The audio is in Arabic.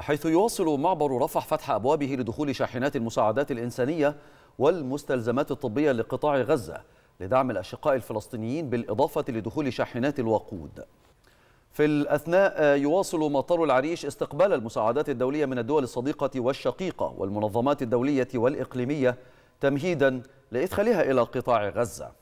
حيث يواصل معبر رفح فتح أبوابه لدخول شاحنات المساعدات الإنسانية والمستلزمات الطبية لقطاع غزة لدعم الأشقاء الفلسطينيين بالإضافة لدخول شاحنات الوقود في الأثناء آه، يواصل مطار العريش استقبال المساعدات الدولية من الدول الصديقة والشقيقة والمنظمات الدولية والإقليمية تمهيدا لإدخالها إلى قطاع غزة